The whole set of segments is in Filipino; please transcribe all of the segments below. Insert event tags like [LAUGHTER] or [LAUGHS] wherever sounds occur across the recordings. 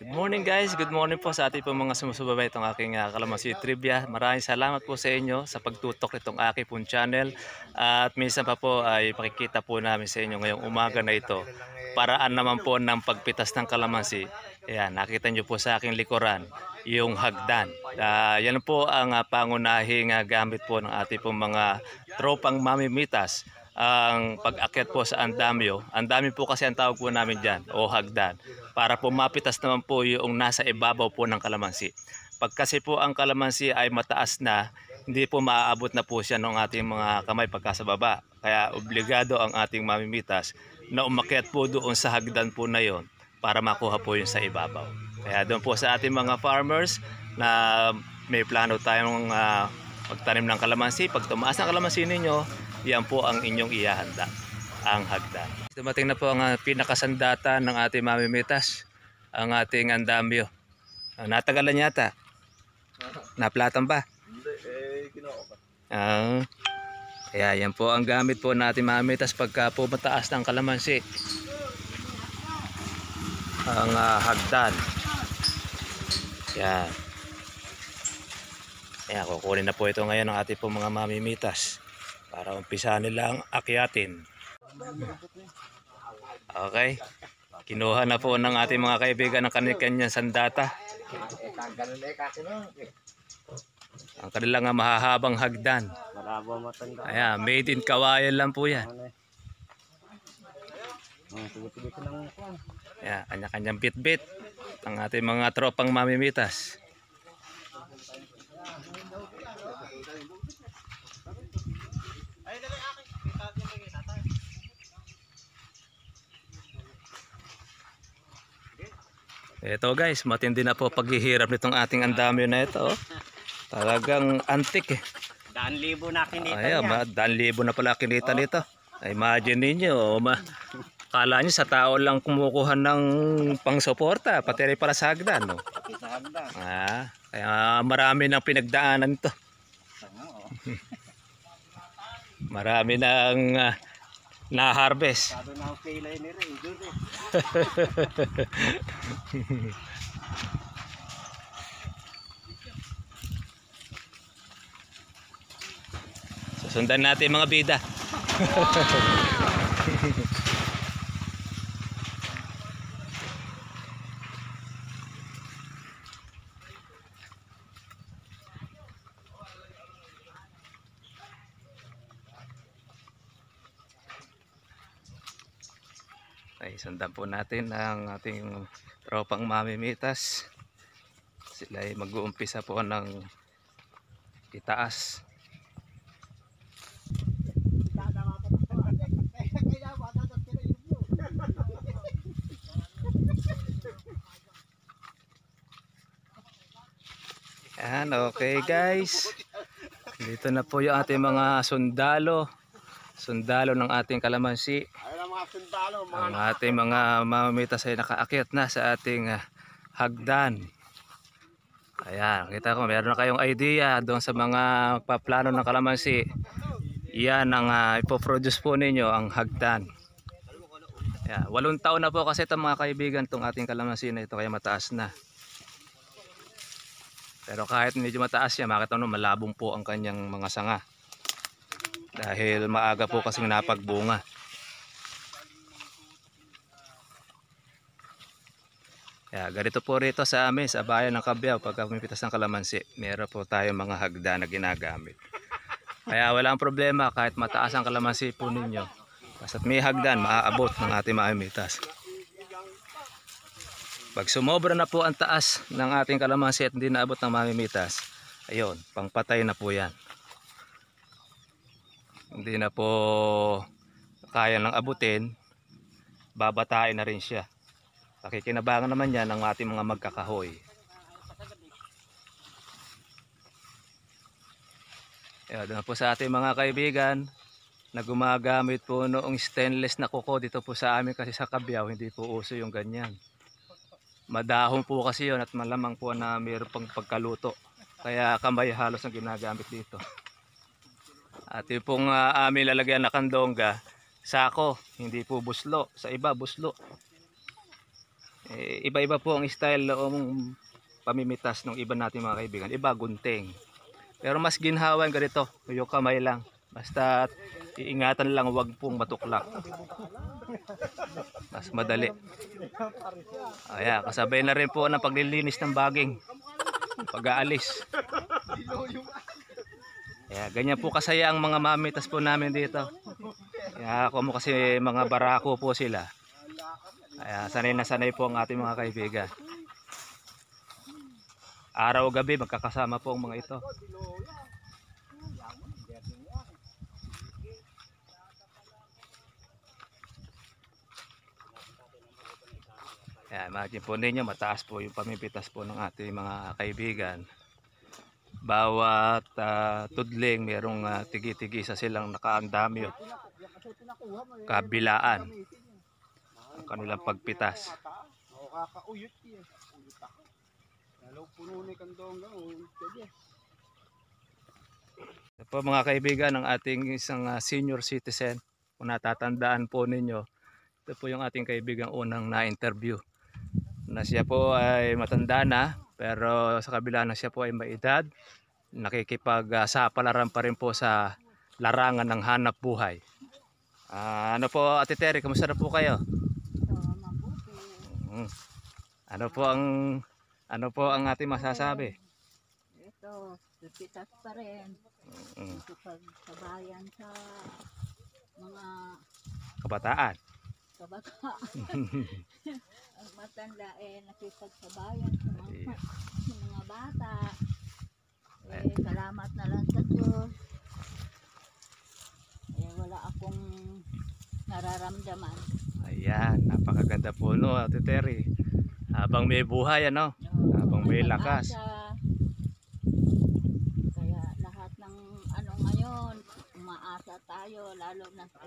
Good morning guys, good morning po sa ating po mga sumusubaybay itong aking uh, kalamansi trivia. Maraming salamat po sa inyo sa pagtutok nitong aking po channel. at minsan pa po ay pakikita po namin sa inyo ngayong umaga na ito. Paraan naman po ng pagpitas ng kalamansi. Ayan, nakita nyo po sa aking likuran yung hagdan. Uh, yan po ang uh, pangunahing uh, gamit po ng ating pong mga tropang mamimitas ang pag-akyat po sa andamyo. Andami po kasi ang tawag po namin dyan o hagdan para po mapitas naman po yung nasa ibabaw po ng kalamansi. Pag kasi po ang kalamansi ay mataas na, hindi po maaabot na po siya ng ating mga kamay pagka Kaya obligado ang ating mamimitas na umakyat po doon sa hagdan po na yon para makuha po yung sa ibabaw. Kaya doon po sa ating mga farmers na may plano tayong uh, magtanim ng kalamansi. Pag tumaas ng kalamansi ninyo, yan po ang inyong ihahanda, ang hagdan. Dumating na po ang ah, pinakasandata ng ating mamimitas, ang ating andamyo. Ah, natagalan yata. [LAUGHS] Naplatan ba? Hindi, eh, kinookat. Oo. Uh, ah. kaya yan po ang gamit po natin mamimitas pagka po mataas ng kalamansi. Ang uh, hagdan. Yan. Kaya kukunin na po ito ngayon ng ating po mga mamimitas para umpisa nila ang akyatin. Okay. Kinuha na po ng ating mga kaibigan ng kanilang sandata. Ang kanilang mahahabang hagdan. Ayan, made in kawayan lang po yan. Ayan, kanya-kanyang bit-bit ang ating mga tropang mamimitas. Ito guys, matindi na po paghihirap nitong ating andamyo na ito. Oh. Talagang antik eh. Daan libo na kinita Ayan, ah, niya. Daan libo na pala kinita oh. nito. Imagine ninyo, oh, ma kala nyo sa tao lang kumukuha ng pangsuporta, pati rin pala sa hagdan. No? Oh. Pati sa hagdan. Ah, kaya marami ng pinagdaanan ito. [LAUGHS] Marami ng... Uh, ah, na harvest. Sabi na ang ni Ray, doon eh. [LAUGHS] Susundan natin mga bida. [LAUGHS] Isundan po natin ang ating tropang mamimitas. Sila ay mag-uumpisa po ng itaas. Yan, okay guys. Dito na po yung ating mga sundalo. Sundalo ng ating kalamansi. Ang ating mga mamamitas ay nakaakyat na sa ating ah, hagdan. Ayan, kita ko, meron na kayong idea doon sa mga paplano ng kalamansi. Yan ang uh, ipoproduce po ninyo, ang hagdan. Ayan, walong taon na po kasi itong mga kaibigan, itong ating kalamansi na ito, kaya mataas na. Pero kahit medyo mataas yan, makita mo malabong po ang kanyang mga sanga. Dahil maaga po kasing napagbunga. ganito po rito sa amin sa bayan ng Kabyaw pag pumipitas ng kalamansi meron po tayo mga hagda na ginagamit kaya walang problema kahit mataas ang kalamansi po ninyo basta't may hagdan maaabot ng ating mamimitas pag sumobra na po ang taas ng ating kalamansi at hindi naabot ng mamimitas ayun pangpatay na po yan hindi na po kaya lang abutin babatain na rin siya Pakikinabangan naman yan ng ating mga magkakahoy. Ayan, doon po sa ating mga kaibigan na gumagamit po noong stainless na kuko dito po sa amin kasi sa Kabyaw hindi po uso yung ganyan. Madahon po kasi yon at malamang po na mayroon pang pagkaluto. Kaya kamay halos ang ginagamit dito. At yung pong uh, aming lalagyan na kandongga, sako, hindi po buslo. Sa iba, buslo eh, iba-iba po ang style ng um, pamimitas ng iba natin mga kaibigan iba gunting pero mas ginhawan ganito yung kamay lang basta iingatan lang wag pong matuklak mas madali Ayan, kasabay na rin po ng paglilinis ng baging pag-aalis Kaya ganyan po kasaya ang mga mamitas po namin dito. Kaya ako mo kasi mga barako po sila. Ayan, sanay na sanay po ang ating mga kaibigan. Araw gabi magkakasama po ang mga ito. Ayan, imagine po ninyo, mataas po yung pamipitas po ng ating mga kaibigan. Bawat uh, tudling, merong uh, tigi-tigi sa silang nakaandamyo. Kabilaan ang kanilang pagpitas. O kakauyot yan. Uyot ako. Lalo puno ni kandonga. Oh. Ito mga kaibigan, ang ating isang ah, senior citizen. Kung natatandaan po ninyo, ito po yung ating kaibigang unang na-interview. Na siya po ay matanda na, pero sa kabila na siya po ay may edad. Nakikipagsapalaran pa rin po sa larangan ng hanap buhay. Uh, ano po, Ate Terry, kamusta na po kayo? Hmm. Ano po ang ano po ang ating masasabi? Ito, lupitas pa rin. Mm. Ito pagsabayan sa mga kabataan. Kabataan. [LAUGHS] ang matanda eh nakipagsabayan sa mga, yeah. sa mga bata. Eh, salamat na lang sa Diyos. Eh, wala akong nararamdaman. Ayan, napakaganda po no, Ate Terry. Habang may buhay ano, no, habang may lakas. Kaya lahat ng ano ngayon, umaasa tayo lalo na sa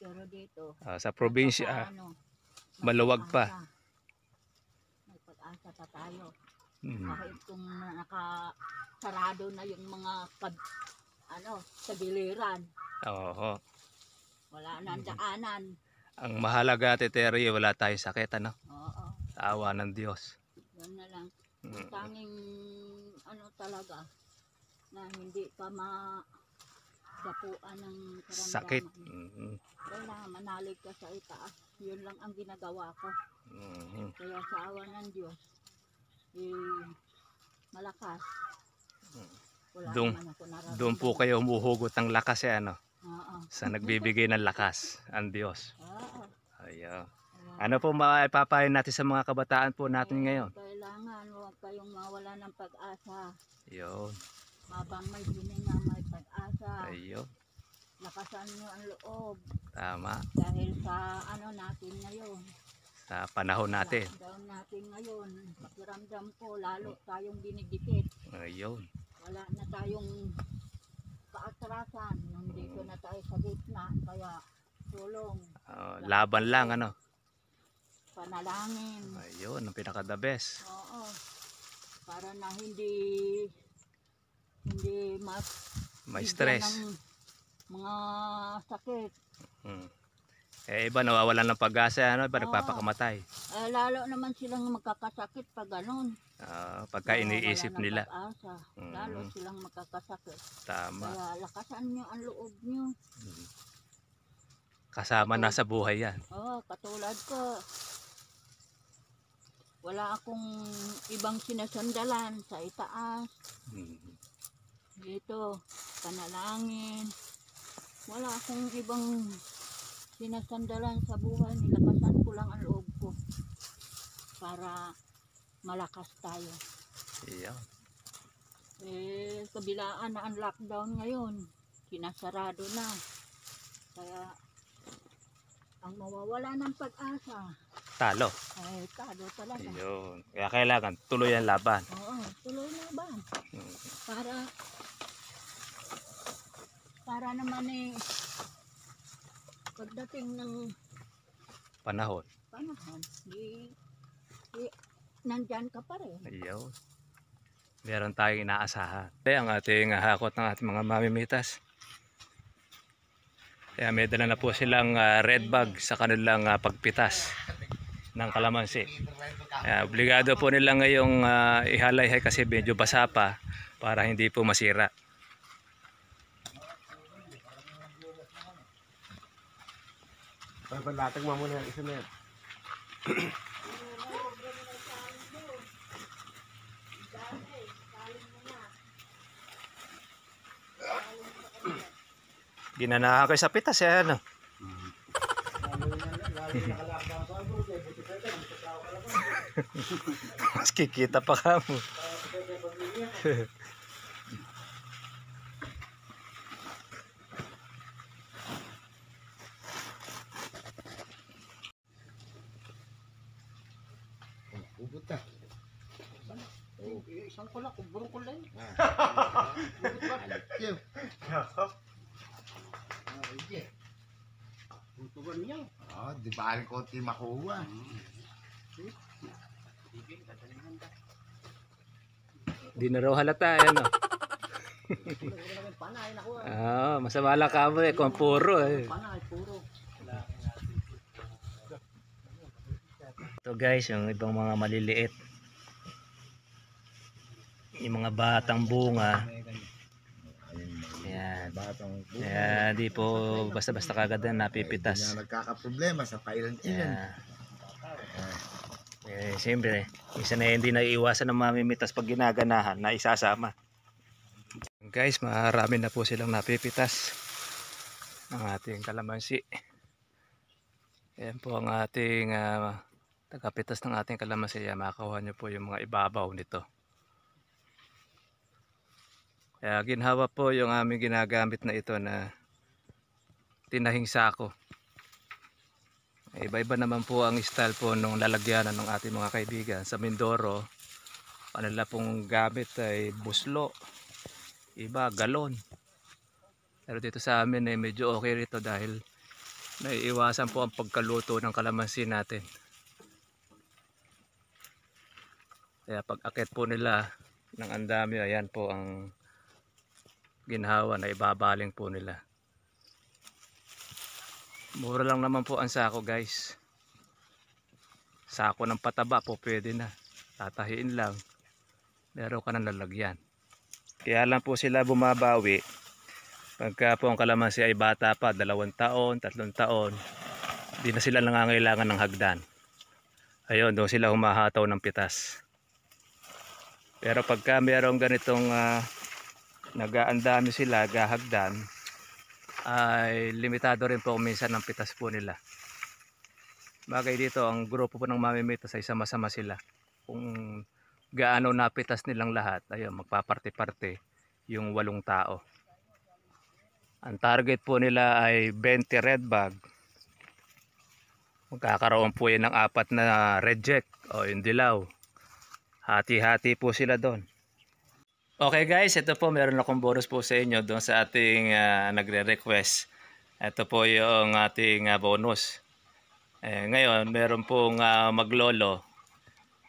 Pero dito. Uh, sa probinsya, ah, ano, maluwag pa. May pag-asa pa tayo. Mm. Kahit kung nakasarado na yung mga pag, ano, sa giliran. Oo. Wala na ang daanan. Ang mahalaga, Teteri, wala tayo sakit, ano? Oo. Sa awa ng Diyos. Yun na lang. Mm. Ang tanging, ano talaga, na hindi pa ma dapuan ng karamdaman. Sakit. Mm-hmm. Wala, manalig ka sa itaas. Yun lang ang ginagawa ko. Mm-hmm. Kaya sa awa ng Diyos, eh, malakas. Mm. Wala doon, doon po kayo humuhugot ng lakas eh, ano? sa nagbibigay ng lakas ang Diyos. Ayan. Ano po maipapayo natin sa mga kabataan po natin ngayon? Kailangan huwag kayong mawala ng pag-asa. Yun. Mabang may na may pag-asa. Ayun. Lakasan nyo ang loob. Tama. Dahil sa ano natin ngayon. Sa panahon natin. Sa natin ngayon. Pakiramdam ko lalo tayong dinidikit. Ayun. Wala na tayong kaatrasan. Nandito na tayo sa gitna. Kaya tulong. Oh, laban lang ano. Panalangin. Ayun, ang pinaka the best. Oo. Para na hindi hindi mas may stress. Ng mga sakit. Hmm. Eh, iba nawawalan ng pag-asa, ano, iba oh, Eh, lalo naman silang magkakasakit pag ganun. Uh, pagka iniisip nila. Pag-asa, mm. lalo silang magkakasakit. Tama. Kaya lakasan nyo ang loob niyo. Mm. Kasama Katul- na sa buhay yan. Oo, oh, katulad ko. Wala akong ibang sinasandalan sa itaas. Mm. Dito, panalangin. Wala akong ibang sinasandalan sa buhay, nilakasan ko lang ang loob ko para malakas tayo. Yeah. Eh, kabilaan na ang lockdown ngayon, kinasarado na. Kaya, ang mawawala ng pag-asa. Talo. Ay, talo talaga. Ayun. Kaya kailangan tuloy ang laban. Oo, tuloy ang laban. Mm. Para, para naman eh, pagdating ng panahon, panahon di, di, nandyan ka pa rin. Ayaw. Meron tayong inaasahan. Ito ang ating hakot ng ating mga mamimitas. Kaya may dala na po silang ah, red bag sa kanilang ah, pagpitas ng kalamansi. Kaya obligado po nila ngayong ah, ihalay kasi medyo basa pa para hindi po masira. Balatag mo muna isa na yan. Ginanahan kayo sa pitas eh ano. [LAUGHS] Mas kikita pa ka mo. [LAUGHS] Saan ko lang? Kung burong ko lang. Yo. Oye. Tutugan niya. Oh, di ba ang konti makuha? Di na raw halata ayan oh. Eh, ah, masama lang ka mo eh, kung puro eh. Panay, puro. So guys, yung ibang mga maliliit yung mga batang bunga yan batang bunga Ayan, di po basta basta kagad yan napipitas na nagkakaproblema sa kailan-ilan eh, siyempre, isa na hindi naiiwasan ng mamimitas pag ginaganahan na isasama. Guys, marami na po silang napipitas ng ating kalamansi. Ayan po ang ating uh, tagapitas ng ating kalamansi. Makakuha nyo po yung mga ibabaw nito. Kaya ginhawa po yung aming ginagamit na ito na tinahing sako. Iba-iba naman po ang style po ng lalagyan ng ating mga kaibigan. Sa Mindoro, kanila pong gamit ay buslo, iba galon. Pero dito sa amin ay eh, medyo okay rito dahil naiiwasan po ang pagkaluto ng kalamansi natin. Kaya pag akit po nila ng andami, ayan po ang ginhawa na ibabaling po nila mura lang naman po ang sako guys sako ng pataba po pwede na tatahiin lang meron ka ng lalagyan kaya lang po sila bumabawi pagka po ang kalamansi ay bata pa dalawang taon, tatlong taon di na sila nangangailangan ng hagdan ayun doon sila humahataw ng pitas pero pagka merong ganitong uh, nagaandami sila, gahagdan, ay limitado rin po minsan ng pitas po nila. Bagay dito, ang grupo po ng mamimitas ay sama-sama sila. Kung gaano napitas nilang lahat, ayun, magpaparte-parte yung walong tao. Ang target po nila ay 20 red bag. Magkakaroon po yan ng apat na reject o yung dilaw. Hati-hati po sila doon. Okay guys, ito po meron akong bonus po sa inyo doon sa ating uh, nagre-request. Ito po yung ating uh, bonus. Eh, ngayon, meron pong uh, maglolo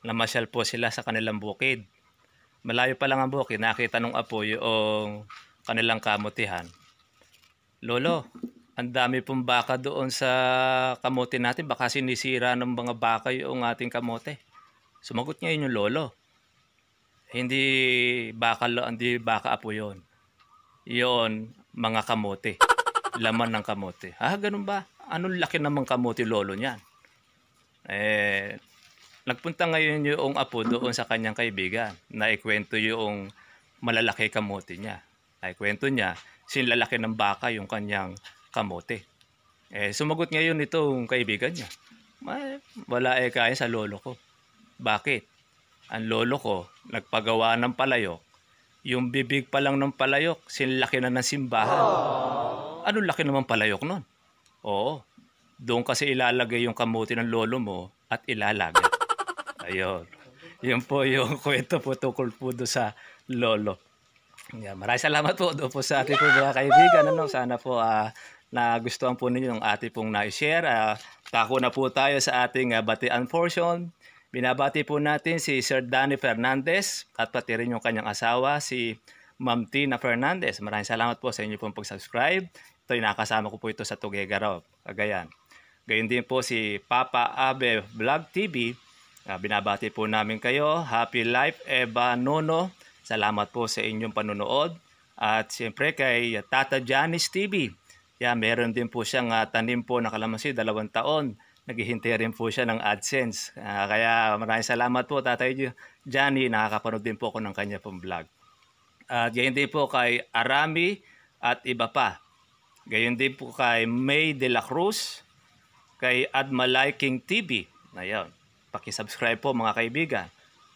na masyal po sila sa kanilang bukid. Malayo pa lang ang bukid, nakita nung apo yung kanilang kamutihan. Lolo, ang dami pong baka doon sa kamote natin. Baka sinisira ng mga baka yung ating kamote. Sumagot ngayon yung lolo hindi baka, hindi baka apo yon. Yon, mga kamote. Laman ng kamote. Ah, ganun ba? Anong laki naman kamote lolo niyan? Eh, nagpunta ngayon yung apo doon sa kanyang kaibigan na ikwento yung malalaki kamote niya. Ay kwento niya, sinlalaki ng baka yung kanyang kamote. Eh, sumagot ngayon itong kaibigan niya. Wala eh kaya sa lolo ko. Bakit? ang lolo ko, nagpagawa ng palayok. Yung bibig pa lang ng palayok, sinlaki na ng simbahan. Aww. Ano laki naman palayok nun? Oo. Doon kasi ilalagay yung kamuti ng lolo mo at ilalagay. [LAUGHS] Ayun. Yun po yung [LAUGHS] kwento po tungkol po do sa lolo. Yeah, maraming salamat po do po sa ating po mga kaibigan. Ano, sana po uh, nagustuhan po ninyo ng ating pong na-share. Uh, tako na po tayo sa ating uh, batian portion. Binabati po natin si Sir Danny Fernandez at pati rin yung kanyang asawa si Ma'am Tina Fernandez. Maraming salamat po sa inyo pong pag-subscribe. Ito, nakasama ko po ito sa Tugegaro, Cagayan. Gayun din po si Papa Abe Vlog TV. Uh, ah, binabati po namin kayo. Happy life, Eva Nono. Salamat po sa inyong panunood. At siyempre kay Tata Janice TV. Yeah, meron din po siyang uh, tanim po na kalamansi, dalawang taon naghihintay rin po siya ng AdSense. Uh, kaya maraming salamat po Tatay Johnny, nakakapanood din po ako ng kanya pong vlog. At uh, gayon din po kay Arami at iba pa. Gayon din po kay May De La Cruz, kay Admalay King TV. Ayun, paki-subscribe po mga kaibigan.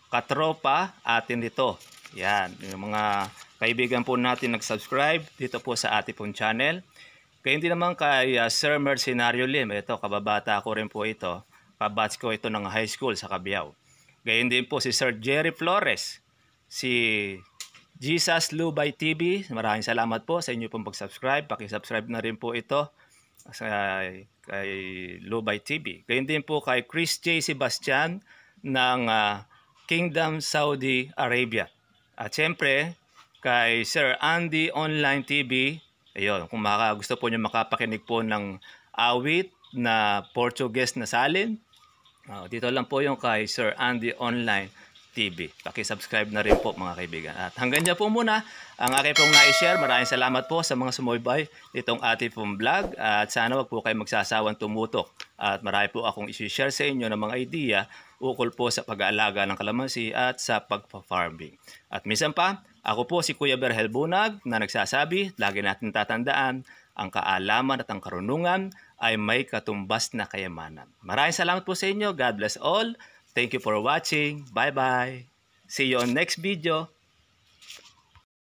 Katropa atin dito. Yan, yung mga kaibigan po natin nag-subscribe dito po sa ating pong channel. Kaya hindi naman kay uh, Sir Mercenario Lim, ito, kababata ko rin po ito. Kabatch ko ito ng high school sa Kabiyaw. Gayun din po si Sir Jerry Flores, si Jesus Lubay TV. Maraming salamat po sa inyo pong pag-subscribe. Pakisubscribe na rin po ito sa kay Lubay TV. Gayun din po kay Chris J. Sebastian ng uh, Kingdom Saudi Arabia. At syempre, kay Sir Andy Online TV Ayun, kung maka, gusto po niyo makapakinig po ng awit na Portuguese na salin, uh, dito lang po yung kay Sir Andy Online TV. Paki-subscribe na rin po mga kaibigan. At hanggang dyan po muna ang aking pong nai share Maraming salamat po sa mga sumuybay nitong ating pong vlog. At sana wag po kayo magsasawang tumutok. At marami po akong isi-share sa inyo ng mga idea ukol po sa pag-aalaga ng kalamansi at sa pagpa-farming. At minsan pa, ako po si Kuya Berhel Bunag na nagsasabi, lagi natin tatandaan, ang kaalaman at ang karunungan ay may katumbas na kayamanan. Maraming salamat po sa inyo. God bless all. Thank you for watching. Bye-bye. See you on next video.